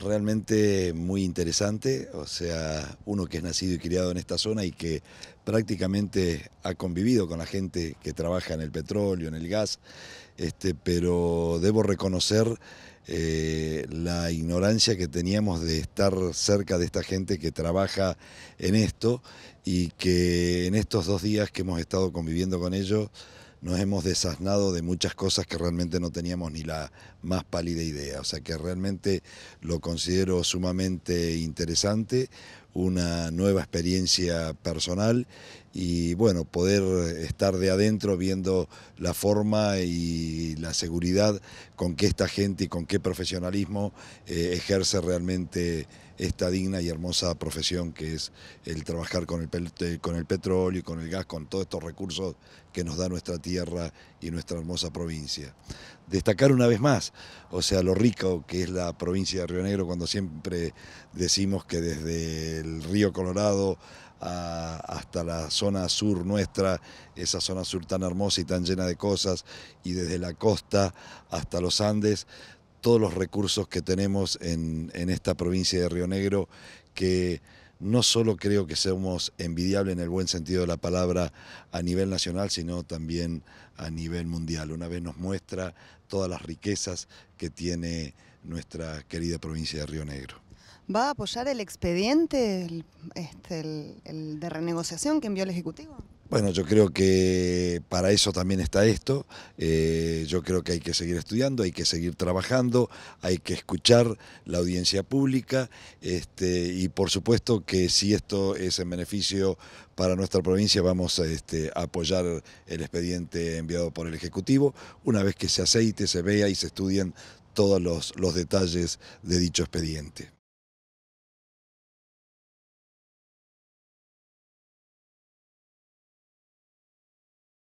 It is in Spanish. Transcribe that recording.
realmente muy interesante, o sea, uno que es nacido y criado en esta zona y que prácticamente ha convivido con la gente que trabaja en el petróleo, en el gas, este, pero debo reconocer eh, la ignorancia que teníamos de estar cerca de esta gente que trabaja en esto y que en estos dos días que hemos estado conviviendo con ellos, nos hemos desasnado de muchas cosas que realmente no teníamos ni la más pálida idea. O sea que realmente lo considero sumamente interesante una nueva experiencia personal y bueno, poder estar de adentro viendo la forma y la seguridad con que esta gente y con qué profesionalismo eh, ejerce realmente esta digna y hermosa profesión que es el trabajar con el, eh, con el petróleo y con el gas, con todos estos recursos que nos da nuestra tierra y nuestra hermosa provincia. Destacar una vez más, o sea, lo rico que es la provincia de Río Negro cuando siempre decimos que desde el río Colorado hasta la zona sur nuestra, esa zona sur tan hermosa y tan llena de cosas, y desde la costa hasta los Andes, todos los recursos que tenemos en, esta provincia de Río Negro, que no solo creo que seamos envidiables en el buen sentido de la palabra a nivel nacional, sino también a nivel mundial. Una vez nos muestra todas las riquezas que tiene nuestra querida provincia de Río Negro. ¿Va a apoyar el expediente este, de renegociación que envió el Ejecutivo? Bueno, yo creo que para eso también está esto. Eh, yo creo que hay que seguir estudiando, hay que seguir trabajando, hay que escuchar la audiencia pública este, y por supuesto que si esto es en beneficio para nuestra provincia vamos este, a, apoyar el expediente enviado por el Ejecutivo una vez que se aceite, se vea y se estudien todos los detalles de dicho expediente.